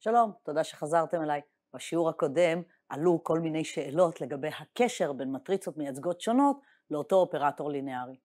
שלום, תודה שחזרתם אליי. בשיעור הקודם עלו כל מיני שאלות לגבי הקשר בין מטריצות מייצגות שונות לאותו אופרטור לינארי.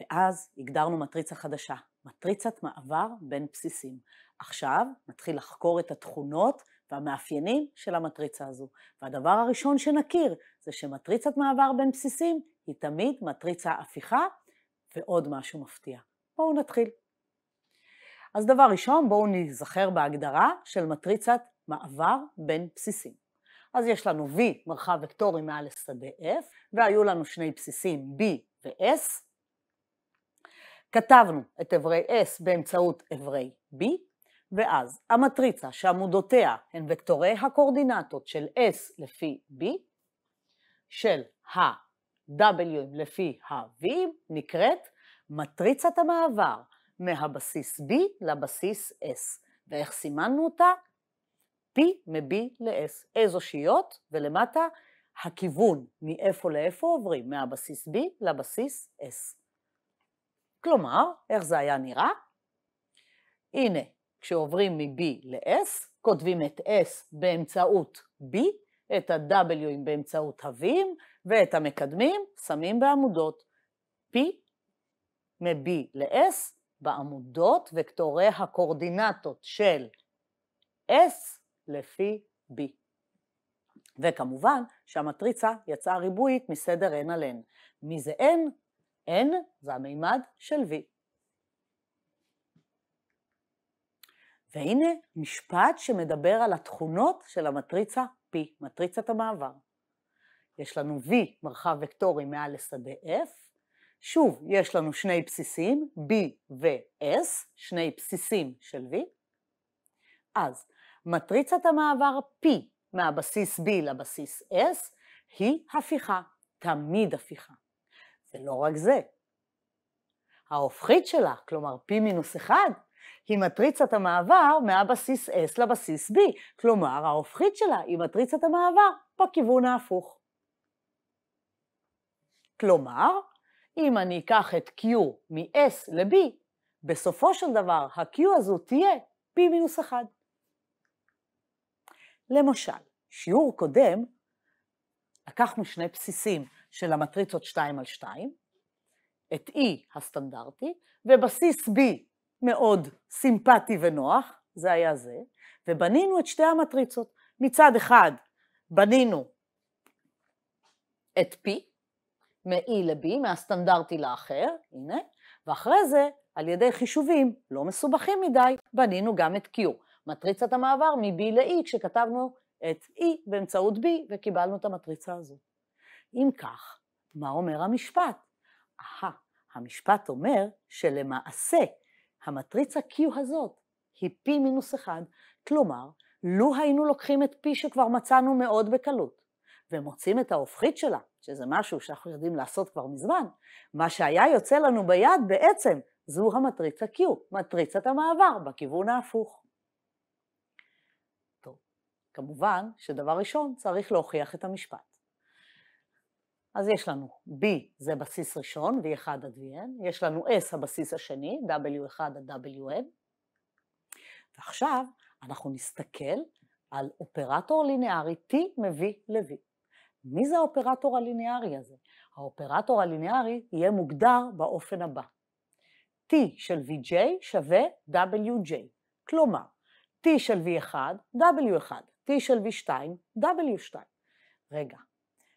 ואז הגדרנו מטריצה חדשה, מטריצת מעבר בין בסיסים. עכשיו נתחיל לחקור את התכונות והמאפיינים של המטריצה הזו. והדבר הראשון שנכיר זה שמטריצת מעבר בין בסיסים היא תמיד מטריצה הפיכה ועוד משהו מפתיע. בואו נתחיל. אז דבר ראשון, בואו נזכר בהגדרה של מטריצת מעבר בין בסיסים. אז יש לנו V מרחב וקטורי מעל לשדה F, והיו לנו שני בסיסים B ו-S. כתבנו את אברי S באמצעות אברי B, ואז המטריצה שעמודותיה הן וקטורי הקורדינטות של S לפי B, של ה-W לפי ה-V, נקראת מטריצת המעבר מהבסיס B לבסיס S. ואיך סימנו אותה? P מ-B ל-S. איזו שיעות, ולמטה הכיוון מאיפה לאיפה עוברים, מהבסיס B לבסיס S. כלומר, איך זה היה נראה? הנה, כשעוברים מ-B ל-S, כותבים את S באמצעות B, את ה-W באמצעות ה תווים, ואת המקדמים שמים בעמודות. P מ-B ל-S בעמודות וקטורי הקורדינטות של S לפי B. וכמובן שהמטריצה יצאה ריבועית מסדר n על n. מי זה n? n זה המימד של v. והנה משפט שמדבר על התכונות של המטריצה p, מטריצת המעבר. יש לנו v מרחב וקטורי מעל לשדה f, שוב, יש לנו שני בסיסים, B ו-S, שני בסיסים של V. אז מטריצת המעבר P מהבסיס B לבסיס S היא הפיכה, תמיד הפיכה. ולא רק זה, ההופכית שלה, כלומר P מינוס 1, היא מטריצת המעבר מהבסיס S לבסיס B, כלומר ההופכית שלה היא מטריצת המעבר בכיוון ההפוך. כלומר, אם אני אקח את Q מ-S ל-B, בסופו של דבר ה-Q הזו תהיה P מינוס 1. למשל, שיעור קודם, לקחנו שני בסיסים של המטריצות 2 על 2, את E הסטנדרטי, ובסיס B מאוד סימפטי ונוח, זה היה זה, ובנינו את שתי המטריצות. מצד אחד בנינו את P, מ-E ל-B, מהסטנדרטי לאחר, הנה, ואחרי זה, על ידי חישובים לא מסובכים מדי, בנינו גם את Q. מטריצת המעבר מ-B ל-E, כשכתבנו את E באמצעות B וקיבלנו את המטריצה הזו. אם כך, מה אומר המשפט? אהה, המשפט אומר שלמעשה המטריצה Q הזאת היא P מינוס 1, כלומר, לו היינו לוקחים את P שכבר מצאנו מאוד בקלות, ומוצאים את ההופכית שלה שזה משהו שאנחנו יודעים לעשות כבר מזמן, מה שהיה יוצא לנו ביד בעצם זו המטריצה Q, מטריצת המעבר בכיוון ההפוך. טוב, כמובן שדבר ראשון צריך להוכיח את המשפט. אז יש לנו B זה בסיס ראשון, V1 עד VN, יש לנו S הבסיס השני, W1 עד WN, ועכשיו אנחנו נסתכל על אופרטור לינארי T מ-V ל-V. מי זה האופרטור הליניארי הזה? האופרטור הליניארי יהיה מוגדר באופן הבא. T של Vj שווה Wj. כלומר, T של V1, W1, T של V2, W2. רגע,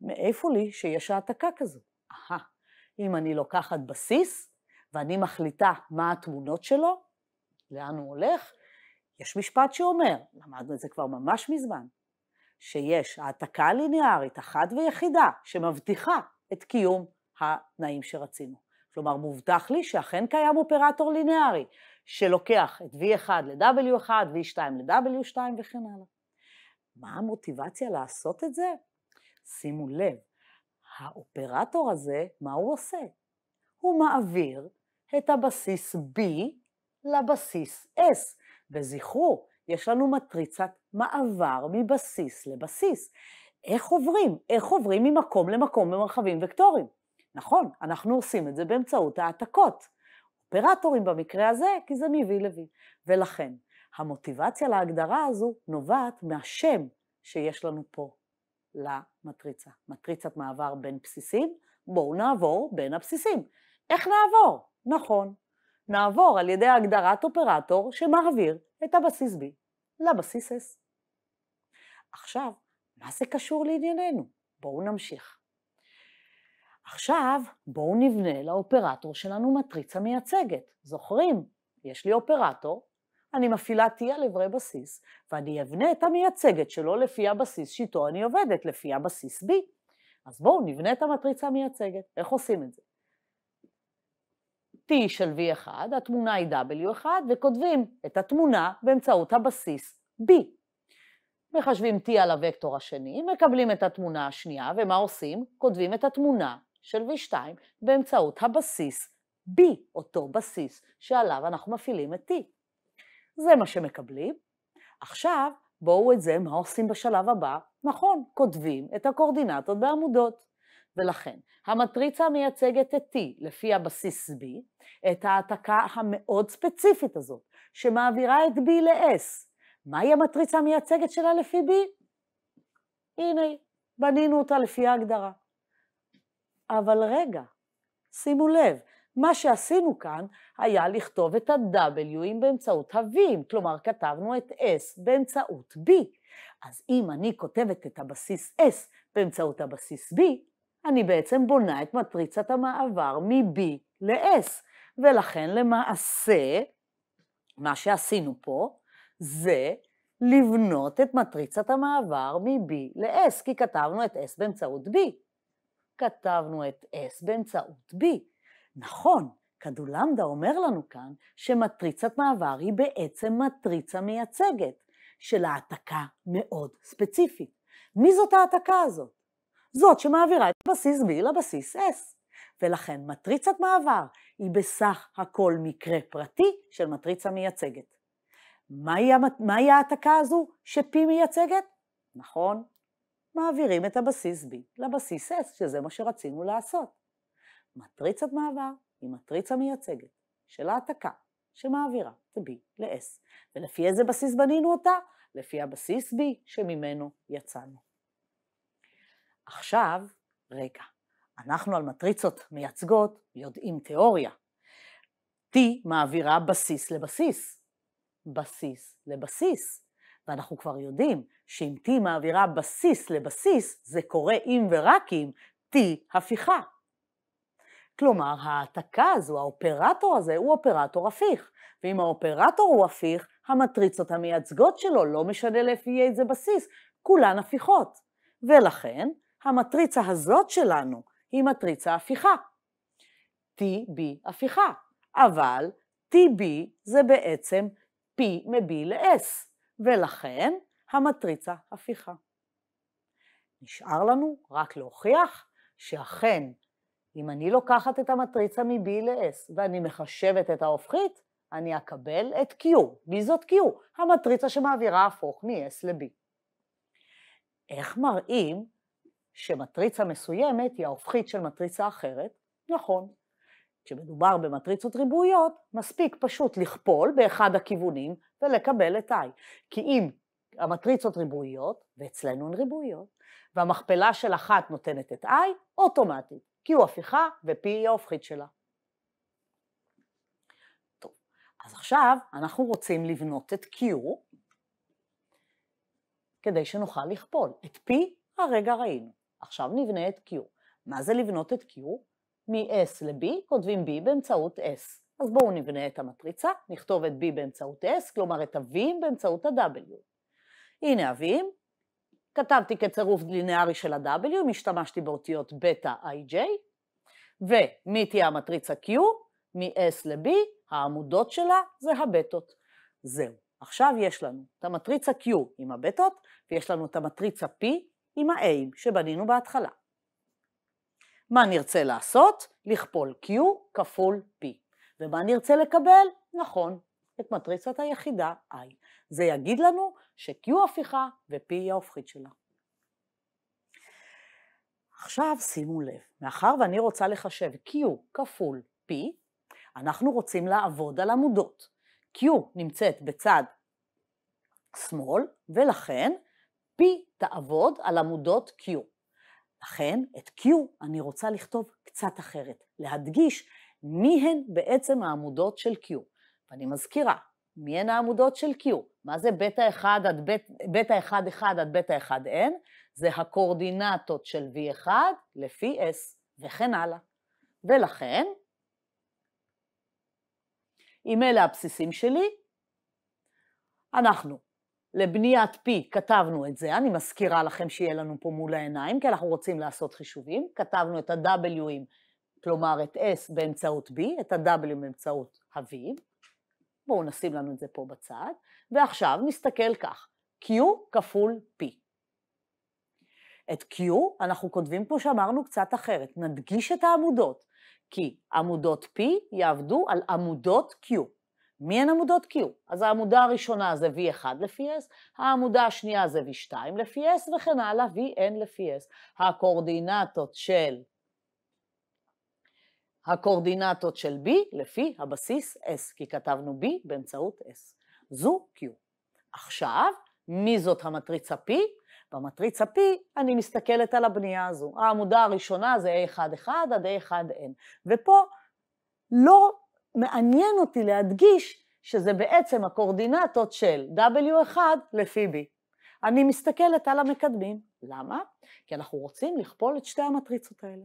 מאיפה לי שיש העתקה כזו? אהה, אם אני לוקחת בסיס ואני מחליטה מה התמונות שלו, לאן הוא הולך, יש משפט שאומר, למדנו את זה כבר ממש מזמן, שיש העתקה ליניארית אחת ויחידה שמבטיחה את קיום התנאים שרצינו. כלומר, מובטח לי שאכן קיים אופרטור ליניארי שלוקח את V1 ל-W1, V2 ל-W2 וכן הלאה. מה המוטיבציה לעשות את זה? שימו לב, האופרטור הזה, מה הוא עושה? הוא מעביר את הבסיס B לבסיס S. וזכרו, יש לנו מטריצת מעבר מבסיס לבסיס. איך עוברים? איך עוברים ממקום למקום במרחבים וקטוריים? נכון, אנחנו עושים את זה באמצעות העתקות. אופרטורים במקרה הזה, כי זה מ-V ל-V. ולכן, המוטיבציה להגדרה הזו נובעת מהשם שיש לנו פה למטריצה. מטריצת מעבר בין בסיסים, בואו נעבור בין הבסיסים. איך נעבור? נכון, נעבור על ידי הגדרת אופרטור שמעביר את הבסיס B לבסיס S. עכשיו, מה זה קשור לענייננו? בואו נמשיך. עכשיו, בואו נבנה לאופרטור שלנו מטריצה מייצגת. זוכרים? יש לי אופרטור, אני מפעילה T על אברי בסיס, ואני אבנה את המייצגת שלו לפי הבסיס שאיתו אני עובדת, לפי הבסיס B. אז בואו נבנה את המטריצה המייצגת. איך עושים את זה? T של V1, התמונה היא W1, וכותבים את התמונה באמצעות הבסיס B. מחשבים t על הוקטור השני, מקבלים את התמונה השנייה, ומה עושים? כותבים את התמונה של v2 באמצעות הבסיס b, אותו בסיס שעליו אנחנו מפעילים את t. זה מה שמקבלים. עכשיו, בואו את זה, מה עושים בשלב הבא? נכון, כותבים את הקורדינטות בעמודות. ולכן, המטריצה מייצגת את T לפי הבסיס B, את ההעתקה המאוד ספציפית הזאת, שמעבירה את B ל-S, מהי המטריצה המייצגת שלה לפי B? הנה היא, בנינו אותה לפי ההגדרה. אבל רגע, שימו לב, מה שעשינו כאן היה לכתוב את ה-W'ים באמצעות ה-V'ים, כלומר כתבנו את S באמצעות B. אז אם אני כותבת את הבסיס S באמצעות הבסיס B, אני בעצם בונה את מטריצת המעבר מ-B ל-S. ולכן למעשה, מה שעשינו פה, זה לבנות את מטריצת המעבר מ-B ל-S, כי כתבנו את S באמצעות B. כתבנו את S באמצעות B. נכון, כדולמדה אומר לנו כאן שמטריצת מעבר היא בעצם מטריצה מייצגת של העתקה מאוד ספציפית. מי זאת העתקה הזאת? זאת שמעבירה את בסיס B לבסיס S. ולכן מטריצת מעבר היא בסך הכל מקרה פרטי של מטריצה מייצגת. מהי ההעתקה הזו שפי מייצגת? נכון, מעבירים את הבסיס B לבסיס S, שזה מה שרצינו לעשות. מטריצת מעבר היא מטריצה מייצגת של העתקה שמעבירה את ה-B ל-S. ולפי איזה בסיס בנינו אותה? לפי הבסיס B שממנו יצאנו. עכשיו, רגע, אנחנו על מטריצות מייצגות יודעים תיאוריה. T מעבירה בסיס לבסיס. בסיס לבסיס. ואנחנו כבר יודעים שאם T מעבירה בסיס לבסיס, זה קורה אם ורק אם T הפיכה. כלומר, ההעתקה הזו, האופרטור הזה, הוא אופרטור הפיך. ואם האופרטור הוא הפיך, המטריצות המייצגות שלו, לא משנה לפי איזה בסיס, כולן הפיכות. ולכן, המטריצה הזאת שלנו היא מטריצה הפיכה. TB הפיכה. אבל TB זה בעצם P מביא ל-S, ולכן המטריצה הפיכה. נשאר לנו רק להוכיח שאכן, אם אני לוקחת את המטריצה מ-B ל-S ואני מחשבת את ההופכית, אני אקבל את Q. מי זאת Q? המטריצה שמעבירה הפוך מ-S ל-B. איך מראים שמטריצה מסוימת היא ההופכית של מטריצה אחרת? נכון, כשמדובר במטריצות ריבועיות, מספיק פשוט לכפול באחד הכיוונים ולקבל את i. כי אם המטריצות ריבועיות, ואצלנו הן ריבועיות, והמכפלה של אחת נותנת את i, אוטומטית, כי הוא הפיכה ו-p היא ההופכית שלה. טוב, אז עכשיו אנחנו רוצים לבנות את q כדי שנוכל לכפול. את p הרגע ראינו, עכשיו נבנה את q. מה זה לבנות את q? מ-S ל-B, כותבים B באמצעות S. אז בואו נבנה את המטריצה, נכתוב את B באמצעות S, כלומר את ה-V'ים באמצעות ה-W. הנה ה-V'ים, כתבתי כצירוף לינארי של ה-W, השתמשתי באותיות בטא IJ, ומי תהיה המטריצה Q? מ-S ל-B, העמודות שלה זה הבטות. זהו. עכשיו יש לנו את המטריצה Q עם הבטות, ויש לנו את המטריצה P עם ה a שבנינו בהתחלה. מה נרצה לעשות? לכפול Q כפול P. ומה נרצה לקבל? נכון, את מטריצת היחידה I. זה יגיד לנו ש-Q הפיכה ו-P היא ההופכית שלה. עכשיו שימו לב, מאחר ואני רוצה לחשב Q כפול P, אנחנו רוצים לעבוד על עמודות. Q נמצאת בצד שמאל, ולכן P תעבוד על עמודות Q. לכן את Q אני רוצה לכתוב קצת אחרת, להדגיש מי הן בעצם העמודות של Q. ואני מזכירה, מי הן העמודות של Q? מה זה בטא 1 עד בט, בטא 1 1 עד בטא 1 n? זה הקורדינטות של V1 לפי S וכן הלאה. ולכן, אם אלה הבסיסים שלי, אנחנו לבניית פי כתבנו את זה, אני מזכירה לכם שיהיה לנו פה מול העיניים, כי אנחנו רוצים לעשות חישובים, כתבנו את ה-Wים, כלומר את S באמצעות B, את ה-W באמצעות ה-V, בואו נשים לנו את זה פה בצד, ועכשיו נסתכל כך, Q כפול P. את Q אנחנו כותבים פה שאמרנו קצת אחרת, נדגיש את העמודות, כי עמודות P יעבדו על עמודות Q. מי הן עמודות Q? אז העמודה הראשונה זה V1 לפי S, העמודה השנייה זה V2 לפי S, וכן הלאה, VN לפי S. הקואורדינטות של... הקואורדינטות של B לפי הבסיס S, כי כתבנו B באמצעות S. זו Q. עכשיו, מי זאת המטריצה P? במטריצה P אני מסתכלת על הבנייה הזו. העמודה הראשונה זה A1-1 עד A1N, ופה לא מעניין אותי להדגיש שזה בעצם הקורדינטות של W1 לפי B. אני מסתכלת על המקדמים. למה? כי אנחנו רוצים לכפול את שתי המטריצות האלה.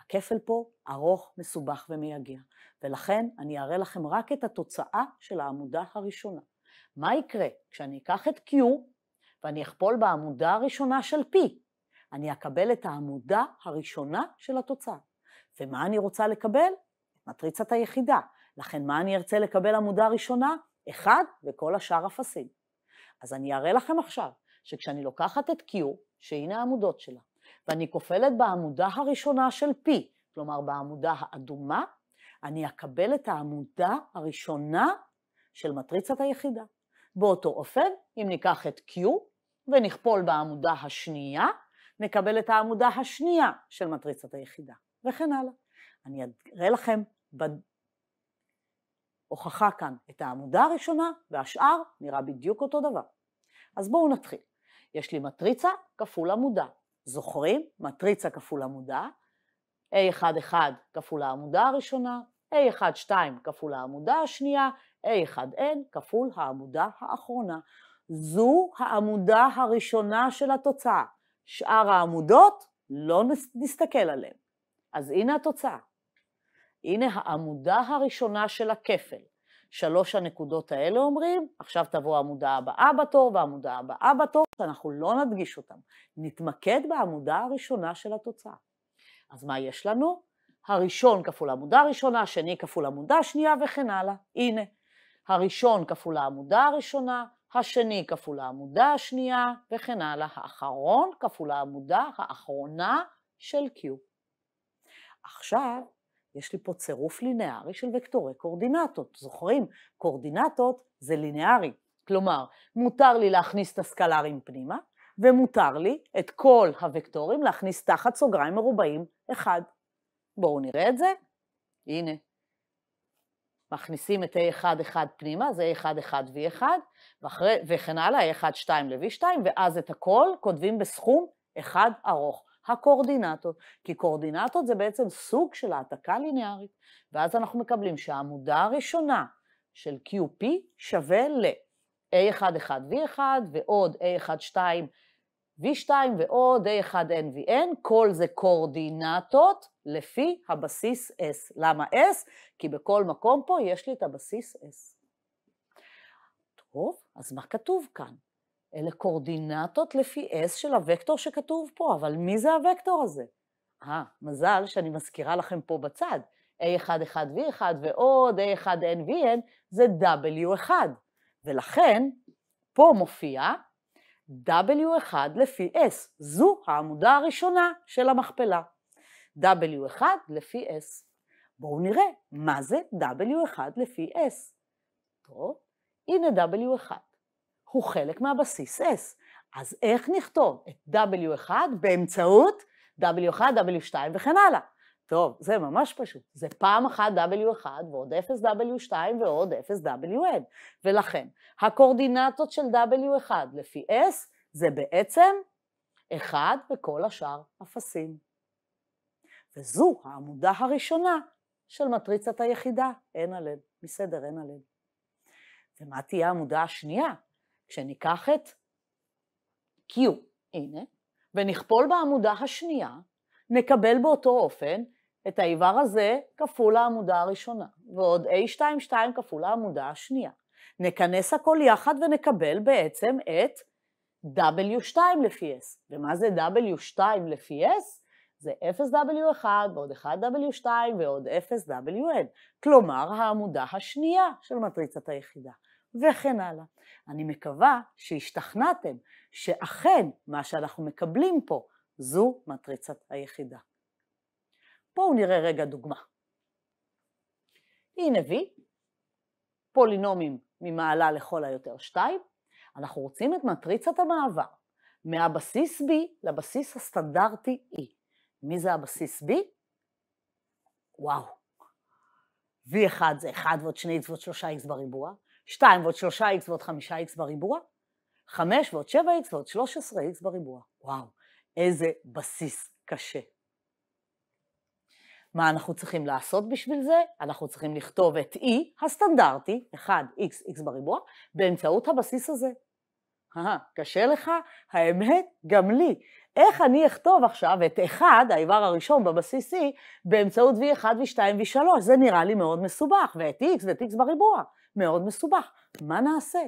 הכפל פה ארוך, מסובך ומייגע, ולכן אני אראה לכם רק את התוצאה של העמודה הראשונה. מה יקרה כשאני אקח את Q ואני אכפול בעמודה הראשונה של P? אני אקבל את העמודה הראשונה של התוצאה. ומה אני רוצה לקבל? מטריצת היחידה. לכן מה אני ארצה לקבל עמודה ראשונה? אחד וכל השאר אפסים. אז אני אראה לכם עכשיו שכשאני לוקחת את Q, שהנה העמודות שלה, ואני כופלת בעמודה הראשונה של P, כלומר בעמודה האדומה, אני אקבל את העמודה הראשונה של מטריצת היחידה. באותו אופן, אם ניקח את Q ונכפול בעמודה השנייה, נקבל את העמודה השנייה של מטריצת היחידה, וכן הלאה. אני אראה לכם הוכחה כאן את העמודה הראשונה, והשאר נראה בדיוק אותו דבר. אז בואו נתחיל. יש לי מטריצה כפול עמודה. זוכרים? מטריצה כפול עמודה, A11 כפול העמודה הראשונה, A12 כפול העמודה השנייה, A1N כפול העמודה האחרונה. זו העמודה הראשונה של התוצאה. שאר העמודות, לא נסתכל עליהן. אז הנה התוצאה. הנה העמודה הראשונה של הכפל. שלוש הנקודות האלה אומרים, עכשיו תבוא העמודה הבאה בתור והעמודה הבאה בתור, שאנחנו לא נדגיש אותם. נתמקד בעמודה הראשונה של התוצאה. אז מה יש לנו? הראשון כפול עמודה ראשונה, השני כפול עמודה שנייה וכן הלאה. הנה, הראשון כפול העמודה הראשונה, השני כפול העמודה השנייה וכן הלאה. האחרון כפול העמודה האחרונה של Q. עכשיו יש לי פה צירוף לינארי של וקטורי קורדינטות. זוכרים? קורדינטות זה לינארי. כלומר, מותר לי להכניס את הסקלרים פנימה, ומותר לי את כל הוקטורים להכניס תחת סוגריים מרובעים אחד. בואו נראה את זה. הנה. מכניסים את A1-1 פנימה, זה A1-1-V1, וכן הלאה, A1-2 ל-V2, ואז את הכל כותבים בסכום אחד ארוך. הקואורדינטות. כי קואורדינטות זה בעצם סוג של העתקה ליניארית, ואז אנחנו מקבלים שהעמודה הראשונה של QP שווה ל-A11 V1 ועוד A12 V2 ועוד A1NVN, n כל זה קואורדינטות לפי הבסיס S. למה S? כי בכל מקום פה יש לי את הבסיס S. טוב, אז מה כתוב כאן? אלה קורדינטות לפי S של הוקטור שכתוב פה, אבל מי זה הוקטור הזה? אה, מזל שאני מזכירה לכם פה בצד, A11V1 ועוד A1NVN זה W1, ולכן פה מופיע W1 לפי S, זו העמודה הראשונה של המכפלה, W1 לפי S. בואו נראה מה זה W1 לפי S. טוב, הנה W1. הוא חלק מהבסיס S. אז איך נכתוב את W1 באמצעות W1, W2 וכן הלאה? טוב, זה ממש פשוט. זה פעם אחת W1 ועוד 0W2 ועוד 0WN. ולכן, הקורדינטות של W1 לפי S זה בעצם 1 וכל השאר אפסים. וזו העמודה הראשונה של מטריצת היחידה, N על N, מסדר N על N. ומה תהיה העמודה השנייה? כשניקח את Q, הנה, ונכפול בעמודה השנייה, נקבל באותו אופן את האיבר הזה כפול העמודה הראשונה, ועוד A22 כפול העמודה השנייה. נכנס הכל יחד ונקבל בעצם את W2 לפי S. ומה זה W2 לפי S? זה 0W1 ועוד 1W2 ועוד 0WN, כלומר העמודה השנייה של מטריצת היחידה. וכן הלאה. אני מקווה שהשתכנעתם שאכן מה שאנחנו מקבלים פה זו מטריצת היחידה. בואו נראה רגע דוגמה. הנה V, פולינומים ממעלה לכל היותר 2, אנחנו רוצים את מטריצת המעבר מהבסיס B לבסיס הסטנדרטי E. מי זה הבסיס B? וואו. V1 זה 1 ועוד 2 ועוד 3x בריבוע, 2 ועוד 3x ועוד 5x בריבוע, 5 ועוד 7x ועוד 13x בריבוע. וואו, איזה בסיס קשה. מה אנחנו צריכים לעשות בשביל זה? אנחנו צריכים לכתוב את e הסטנדרטי, 1x, x בריבוע, באמצעות הבסיס הזה. קשה לך? האמת, גם לי. איך אני אכתוב עכשיו את 1, האיבר הראשון בבסיס E, באמצעות V1, V2, V3? זה נראה לי מאוד מסובך, ואת X ואת X בריבוע. מאוד מסובך. מה נעשה?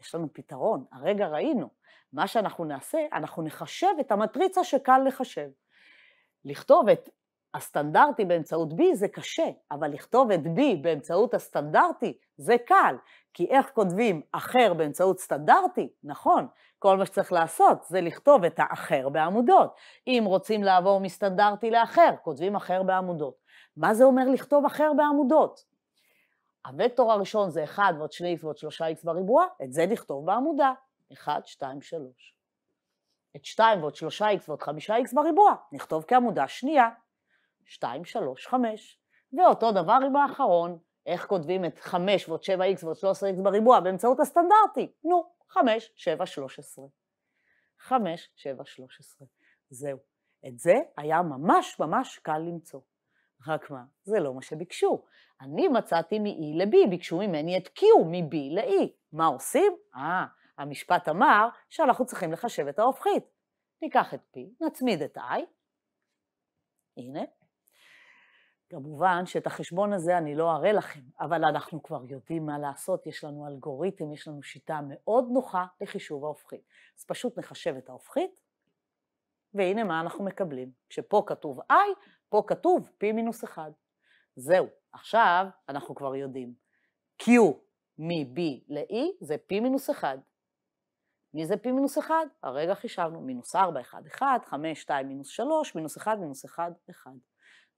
יש לנו פתרון, הרגע ראינו. מה שאנחנו נעשה, אנחנו נחשב את המטריצה שקל לחשב. לכתוב את הסטנדרטי באמצעות B זה קשה, אבל לכתוב את B באמצעות הסטנדרטי זה קל, כי איך כותבים אחר באמצעות סטנדרטי? נכון, כל מה שצריך לעשות זה לכתוב את האחר בעמודות. אם רוצים לעבור מסטנדרטי לאחר, כותבים אחר בעמודות. מה זה אומר לכתוב אחר בעמודות? הוקטור הראשון זה 1 ועוד 2 ועוד 3x בריבוע, את זה נכתוב בעמודה, 1, 2, 3. את 2 ועוד 3x ועוד 5x בריבוע, נכתוב כעמודה שנייה, 2, 3, 5. ואותו דבר עם האחרון, איך כותבים את 5 ועוד 7x ועוד 13x בריבוע באמצעות הסטנדרטי? נו, 5, 7, 13. 5, 7, 13. זהו. את זה היה ממש ממש קל למצוא. רק מה, זה לא מה שביקשו. אני מצאתי מ-E ל-B, ביקשו ממני את Q מ-B ל-E. מה עושים? אה, המשפט אמר שאנחנו צריכים לחשב את ההופכית. ניקח את P, נצמיד את I, הנה. כמובן שאת החשבון הזה אני לא אראה לכם, אבל אנחנו כבר יודעים מה לעשות, יש לנו אלגוריתם, יש לנו שיטה מאוד נוחה לחישוב ההופכית. אז פשוט נחשב את ההופכית, והנה מה אנחנו מקבלים. כשפה כתוב I, פה כתוב P מינוס 1. זהו, עכשיו אנחנו כבר יודעים. Q מ-B ל-E זה P מינוס 1. מי זה P מינוס 1? הרגע חישבנו, מינוס 4, 1, 1, 5, 2, מינוס 3, מינוס 1, מינוס 1, 1.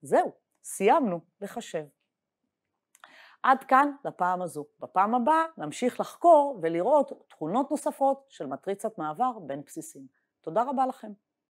זהו, סיימנו לחשב. עד כאן לפעם הזו. בפעם הבאה נמשיך לחקור ולראות תכונות נוספות של מטריצת מעבר בין בסיסים. תודה רבה לכם.